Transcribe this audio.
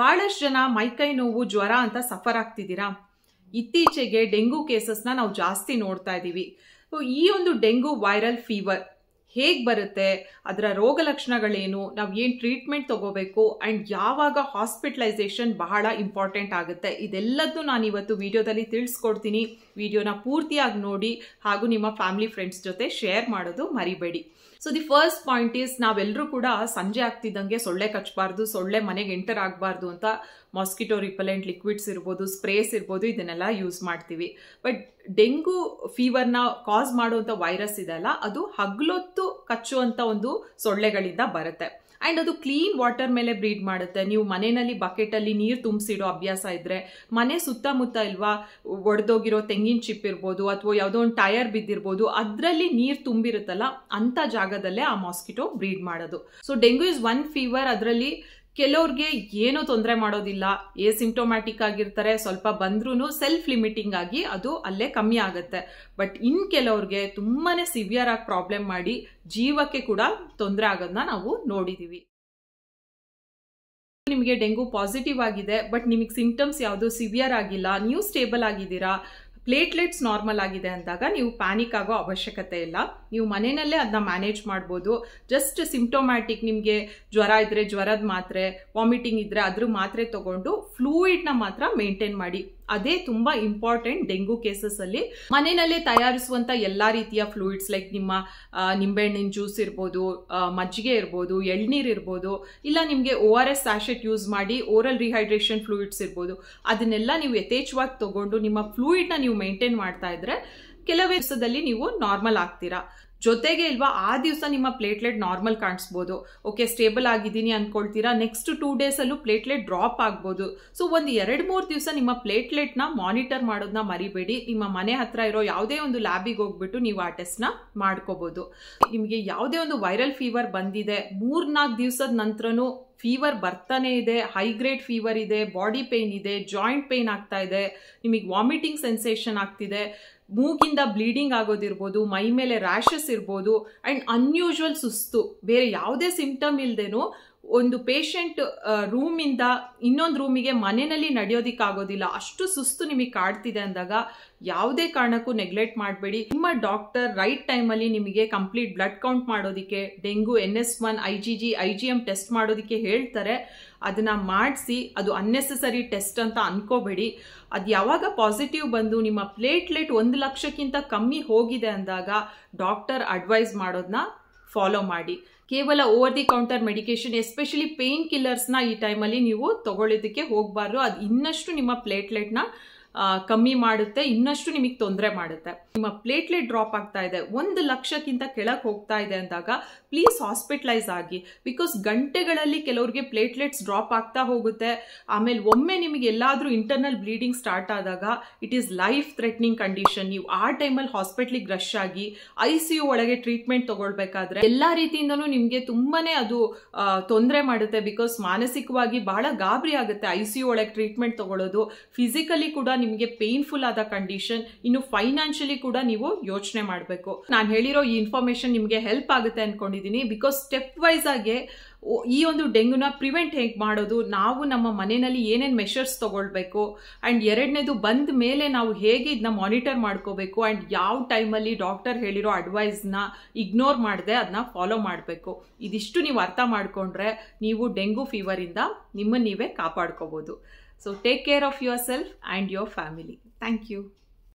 ಬಹಳಷ್ಟು ಜನ ಮೈಕೈ ನೋವು ಜ್ವರ ಅಂತ ಸಫರ್ ಆಗ್ತಿದ್ದೀರಾ ಇತ್ತೀಚೆಗೆ ಡೆಂಗು ಕೇಸಸ್ನ ನಾವು ಜಾಸ್ತಿ ನೋಡ್ತಾ ಇದ್ದೀವಿ ಈ ಒಂದು ಡೆಂಗು ವೈರಲ್ ಫೀವರ್ ಹೇಗೆ ಬರುತ್ತೆ ಅದರ ರೋಗ ಲಕ್ಷಣಗಳೇನು ನಾವು ಏನು ಟ್ರೀಟ್ಮೆಂಟ್ ತಗೋಬೇಕು ಆ್ಯಂಡ್ ಯಾವಾಗ ಹಾಸ್ಪಿಟಲೈಸೇಷನ್ ಬಹಳ ಇಂಪಾರ್ಟೆಂಟ್ ಆಗುತ್ತೆ ಇದೆಲ್ಲದ್ದು ನಾನು ಇವತ್ತು ವಿಡಿಯೋದಲ್ಲಿ ತಿಳಿಸ್ಕೊಡ್ತೀನಿ ವಿಡಿಯೋನ ಪೂರ್ತಿಯಾಗಿ ನೋಡಿ ಹಾಗೂ ನಿಮ್ಮ ಫ್ಯಾಮಿಲಿ ಫ್ರೆಂಡ್ಸ್ ಜೊತೆ ಶೇರ್ ಮಾಡೋದು ಮರಿಬೇಡಿ so the first point is ನಾವೆಲ್ಲರೂ ಕೂಡ ಸಂಜೆ ಆಗ್ತಿದ್ದಂಗೆ ಸೊಳ್ಳೆ ಕಚ್ಚಬಾರ್ದು ಸೊಳ್ಳೆ ಮನೆಗೆ ಎಂಟರ್ ಆಗಬಾರ್ದು ಅಂತ ಮಾಸ್ಕಿಟೋ ರಿಪಲೆಂಟ್ ಲಿಕ್ವಿಡ್ಸ್ ಇರ್ಬೋದು ಸ್ಪ್ರೇಸ್ ಇರ್ಬೋದು ಇದನ್ನೆಲ್ಲ ಯೂಸ್ ಮಾಡ್ತೀವಿ ಬಟ್ ಡೆಂಗು ಫೀವರ್ನ ಕಾಸ್ ಮಾಡುವಂಥ ವೈರಸ್ ಇದೆಯಲ್ಲ ಅದು ಹಗ್ಲೊತ್ತು ಕಚ್ಚುವಂತ ಒಂದು ಸೊಳ್ಳೆಗಳಿಂದ ಬರುತ್ತೆ ಆ್ಯಂಡ್ ಅದು ಕ್ಲೀನ್ ವಾಟರ್ ಮೇಲೆ ಬ್ರೀಡ್ ಮಾಡುತ್ತೆ ನೀವು ಮನೆಯಲ್ಲಿ ಬಕೆಟಲ್ಲಿ ನೀರು ತುಂಬಿಸಿಡೋ ಅಭ್ಯಾಸ ಇದ್ರೆ ಮನೆ ಸುತ್ತಮುತ್ತ ಇಲ್ವಾ ಒಡೆದೋಗಿರೋ ತೆಂಗಿನ ಚಿಪ್ ಇರ್ಬೋದು ಅಥವಾ ಯಾವುದೋ ಒಂದು ಟಯರ್ ಬಿದ್ದಿರ್ಬೋದು ಅದರಲ್ಲಿ ನೀರು ತುಂಬಿರುತ್ತಲ್ಲ ಅಂತ ಜಾಗದಲ್ಲೇ ಆ ಮಾಸ್ಕಿಟೋ ಬ್ರೀಡ್ ಮಾಡೋದು so dengue is one fever ಅದರಲ್ಲಿ ಕೆಲವ್ರಿಗೆ ಏನು ತೊಂದರೆ ಮಾಡೋದಿಲ್ಲ ಏ ಸಿಂಪ್ಟೊಮ್ಯಾಟಿಕ್ ಆಗಿರ್ತಾರೆ ಸ್ವಲ್ಪ ಬಂದ್ರೂ ಸೆಲ್ಫ್ ಲಿಮಿಟಿಂಗ್ ಆಗಿ ಅದು ಅಲ್ಲೇ ಕಮ್ಮಿ ಆಗುತ್ತೆ ಬಟ್ ಇನ್ ಕೆಲವ್ರಿಗೆ ತುಂಬಾ ಸಿವಿಯರ್ ಆಗಿ ಪ್ರಾಬ್ಲಮ್ ಮಾಡಿ ಜೀವಕ್ಕೆ ಕೂಡ ತೊಂದರೆ ಆಗೋದನ್ನ ನಾವು ನೋಡಿದ್ದೀವಿ ನಿಮಗೆ ಡೆಂಗೂ ಪಾಸಿಟಿವ್ ಆಗಿದೆ ಬಟ್ ನಿಮಗೆ ಸಿಂಪ್ಟಮ್ಸ್ ಯಾವುದು ಸಿವಿಯರ್ ಆಗಿಲ್ಲ ನೀವು ಸ್ಟೇಬಲ್ ಆಗಿದ್ದೀರಾ ಪ್ಲೇಟ್ಲೆಟ್ಸ್ ನಾರ್ಮಲ್ ಆಗಿದೆ ಅಂದಾಗ ನೀವು ಪ್ಯಾನಿಕ್ ಆಗೋ ಅವಶ್ಯಕತೆ ಇಲ್ಲ ನೀವು ಮನೆಯಲ್ಲೇ ಅದನ್ನ ಮ್ಯಾನೇಜ್ ಮಾಡ್ಬೋದು ಜಸ್ಟ್ ಸಿಂಪ್ಟೊಮ್ಯಾಟಿಕ್ ನಿಮಗೆ ಜ್ವರ ಇದ್ದರೆ ಜ್ವರದ ಮಾತ್ರೆ ವಾಮಿಟಿಂಗ್ ಇದ್ದರೆ ಅದ್ರ ಮಾತ್ರೆ ತೊಗೊಂಡು ಫ್ಲೂಯಿಡ್ನ ಮಾತ್ರ ಮೇಂಟೈನ್ ಮಾಡಿ ಅದೇ ತುಂಬಾ ಇಂಪಾರ್ಟೆಂಟ್ ಡೆಂಗು ಕೇಸಸ್ ಅಲ್ಲಿ ಮನೆಯಲ್ಲೇ ತಯಾರಿಸುವಂತ ಎಲ್ಲಾ ರೀತಿಯ ಫ್ಲೂಯಿಡ್ಸ್ ಲೈಕ್ ನಿಮ್ಮ ನಿಂಬೆಹಣ್ಣಿನ ಜ್ಯೂಸ್ ಇರ್ಬೋದು ಮಜ್ಜಿಗೆ ಇರ್ಬೋದು ಎಳ್ನೀರ್ ಇರ್ಬೋದು ಇಲ್ಲ ನಿಮಗೆ O R S sachet use ಮಾಡಿ ಓರಲ್ ರಿಹೈಡ್ರೇಷನ್ ಫ್ಲೂಯಿಡ್ಸ್ ಇರ್ಬೋದು ಅದನ್ನೆಲ್ಲ ನೀವು ಯಥೇಚ್ಛವಾಗಿ ತಗೊಂಡು ನಿಮ್ಮ ಫ್ಲೂಯಿಡ್ ನ ನೀವು ಮೇಂಟೈನ್ ಮಾಡ್ತಾ ಇದ್ರೆ ಕೆಲವೇ ದಿವಸದಲ್ಲಿ ನೀವು ನಾರ್ಮಲ್ ಆಗ್ತೀರಾ ಜೊತೆಗೆ ಇಲ್ವಾ ಆ ದಿವಸ ನಿಮ್ಮ ಪ್ಲೇಟ್ಲೆಟ್ ನಾರ್ಮಲ್ ಕಾಣಿಸ್ಬೋದು ಓಕೆ ಸ್ಟೇಬಲ್ ಆಗಿದ್ದೀನಿ ಅಂದ್ಕೊಳ್ತೀರಾ ನೆಕ್ಸ್ಟ್ ಟೂ ಡೇಸಲ್ಲೂ ಪ್ಲೇಟ್ಲೆಟ್ ಡ್ರಾಪ್ ಆಗ್ಬೋದು ಸೊ ಒಂದು ಎರಡು ಮೂರು ದಿವಸ ನಿಮ್ಮ ಪ್ಲೇಟ್ಲೆಟ್ನ ಮಾನಿಟರ್ ಮಾಡೋದನ್ನ ಮರಿಬೇಡಿ ನಿಮ್ಮ ಮನೆ ಹತ್ರ ಇರೋ ಯಾವುದೇ ಒಂದು ಲ್ಯಾಬಿಗೆ ಹೋಗ್ಬಿಟ್ಟು ನೀವು ಆ ಟೆಸ್ಟ್ನ ಮಾಡ್ಕೋಬೋದು ನಿಮಗೆ ಯಾವುದೇ ಒಂದು ವೈರಲ್ ಫೀವರ್ ಬಂದಿದೆ ಮೂರ್ನಾಲ್ಕು ದಿವಸದ ನಂತರನೂ ಫೀವರ್ ಬರ್ತಾನೆ ಇದೆ ಹೈ ಗ್ರೇಡ್ ಫೀವರ್ ಇದೆ ಬಾಡಿ ಪೇಯ್ನ್ ಇದೆ ಜಾಯಿಂಟ್ ಪೇನ್ ಆಗ್ತಾ ಇದೆ ನಿಮಗೆ ವಾಮಿಟಿಂಗ್ ಸೆನ್ಸೇಷನ್ ಆಗ್ತಿದೆ ಮೂಗಿಂದ ಬ್ಲೀಡಿಂಗ್ ಆಗೋದಿರ್ಬೋದು ಮೈ ಮೇಲೆ ರ್ಯಾಷಸ್ ಇರ್ಬೋದು ಆ್ಯಂಡ್ ಅನ್ಯೂಶುವಲ್ ಸುಸ್ತು ಬೇರೆ ಯಾವುದೇ ಸಿಂಪ್ಟಮ್ ಇಲ್ಲದೇನು ಒಂದು ಪೇಷಂಟ್ ರೂಮಿಂದ ಇನ್ನೊಂದು ರೂಮಿಗೆ ಮನೆಯಲ್ಲಿ ಆಗೋದಿಲ್ಲ ಅಷ್ಟು ಸುಸ್ತು ನಿಮಗೆ ಕಾಡ್ತಿದೆ ಅಂದಾಗ ಯಾವುದೇ ಕಾರಣಕ್ಕೂ ನೆಗ್ಲೆಕ್ಟ್ ಮಾಡಬೇಡಿ ನಿಮ್ಮ ಡಾಕ್ಟರ್ ರೈಟ್ ಟೈಮಲ್ಲಿ ನಿಮಗೆ ಕಂಪ್ಲೀಟ್ ಬ್ಲಡ್ ಕೌಂಟ್ ಮಾಡೋದಕ್ಕೆ dengue N S one I G G I G M test ಮಾಡೋದಕ್ಕೆ ಹೇಳ್ತಾರೆ ಅದನ್ನು ಮಾಡಿಸಿ ಅದು ಅನ್ನೆಸೆಸರಿ ಟೆಸ್ಟ್ ಅಂತ ಅನ್ಕೋಬೇಡಿ ಅದು ಯಾವಾಗ ಪಾಸಿಟಿವ್ ಬಂದು ನಿಮ್ಮ ಪ್ಲೇಟ್ಲೆಟ್ ಒಂದು ಲಕ್ಷಕ್ಕಿಂತ ಕಮ್ಮಿ ಹೋಗಿದೆ ಅಂದಾಗ ಡಾಕ್ಟರ್ ಅಡ್ವೈಸ್ ಮಾಡೋದನ್ನ ಫಾಲೋ ಮಾಡಿ ಕೇವಲ over the counter medication especially pain ಕಿಲ್ಲರ್ಸ್ನ ಈ ಟೈಮಲ್ಲಿ ನೀವು ತಗೊಳ್ಳೋದಕ್ಕೆ ಹೋಗಬಾರ್ದು ಅದು ಇನ್ನಷ್ಟು ನಿಮ್ಮ ಪ್ಲೇಟ್ಲೆಟ್ನ ಕಮ್ಮಿ ಮಾಡುತ್ತೆ ಇನ್ನಷ್ಟು ನಿಮಗೆ ತೊಂದರೆ ಮಾಡುತ್ತೆ ನಿಮ್ಮ ಪ್ಲೇಟ್ಲೆಟ್ ಡ್ರಾಪ್ ಆಗ್ತಾ ಇದೆ ಒಂದು ಲಕ್ಷಕ್ಕಿಂತ ಕೆಳಗೆ ಹೋಗ್ತಾ ಇದೆ ಅಂದಾಗ ಪ್ಲೀಸ್ ಹಾಸ್ಪಿಟಲೈಸ್ ಆಗಿ ಬಿಕಾಸ್ ಗಂಟೆಗಳಲ್ಲಿ ಕೆಲವರಿಗೆ ಪ್ಲೇಟ್ಲೆಟ್ಸ್ ಡ್ರಾಪ್ ಆಗ್ತಾ ಹೋಗುತ್ತೆ ಆಮೇಲೆ ಒಮ್ಮೆ ನಿಮಗೆ ಎಲ್ಲಾದರೂ ಇಂಟರ್ನಲ್ ಬ್ಲೀಡಿಂಗ್ ಸ್ಟಾರ್ಟ್ ಆದಾಗ it is life threatening condition ನೀವು ಆ ಟೈಮಲ್ಲಿ ಹಾಸ್ಪಿಟ್ಲಿಗೆ ರಶ್ ಆಗಿ ಐ ಸಿ ಯು ಒಳಗೆ ಟ್ರೀಟ್ಮೆಂಟ್ ತಗೊಳ್ಬೇಕಾದ್ರೆ ಎಲ್ಲ ರೀತಿಯಿಂದನೂ ನಿಮಗೆ ತುಂಬಾನೇ ಅದು ತೊಂದರೆ ಮಾಡುತ್ತೆ ಬಿಕಾಸ್ ಮಾನಸಿಕವಾಗಿ ಬಹಳ ಗಾಬರಿ ಆಗುತ್ತೆ ಐ ಸಿ ಯು ಒಳಗೆ ಟ್ರೀಟ್ಮೆಂಟ್ ತಗೊಳ್ಳೋದು ಫಿಸಿಕಲಿ ಕೂಡ ನಿಮಗೆ ಪೇನ್ಫುಲ್ ಆದ ಕಂಡೀಷನ್ ಇನ್ನು ಫೈನಾನ್ಷಿಯಲಿ ಕೂಡ ನೀವು ಯೋಚನೆ ಮಾಡಬೇಕು ನಾನು ಹೇಳಿರೋ ಈ ಇನ್ಫಾರ್ಮೇಶನ್ ನಿಮಗೆ ಹೆಲ್ಪ್ ಆಗುತ್ತೆ ಅನ್ಕೊಂಡಿದ್ದೀನಿ ಬಿಕಾಸ್ ಸ್ಟೆಪ್ ವೈಸ್ ಆಗಿ ಈ ಒಂದು ಡೆಂಗುನ ಪ್ರಿವೆಂಟ್ ಹೇಗೆ ಮಾಡೋದು ನಾವು ನಮ್ಮ ಮನೆಯಲ್ಲಿ ಏನೇನು ಮೆಷರ್ಸ್ ತೊಗೊಳ್ಬೇಕು ಆ್ಯಂಡ್ ಎರಡನೇದು ಬಂದ ಮೇಲೆ ನಾವು ಹೇಗೆ ಇದನ್ನ ಮಾನಿಟರ್ ಮಾಡ್ಕೋಬೇಕು ಆ್ಯಂಡ್ ಯಾವ ಟೈಮಲ್ಲಿ ಡಾಕ್ಟರ್ ಹೇಳಿರೋ ಅಡ್ವೈಸ್ನ ಇಗ್ನೋರ್ ಮಾಡದೆ ಅದನ್ನ ಫಾಲೋ ಮಾಡಬೇಕು ಇದಿಷ್ಟು ನೀವು ಅರ್ಥ ಮಾಡಿಕೊಂಡ್ರೆ ನೀವು ಡೆಂಗು ಫೀವರಿಂದ ನಿಮ್ಮನ್ನು ನೀವೇ ಕಾಪಾಡ್ಕೋಬೋದು So take care of yourself and your family. Thank you.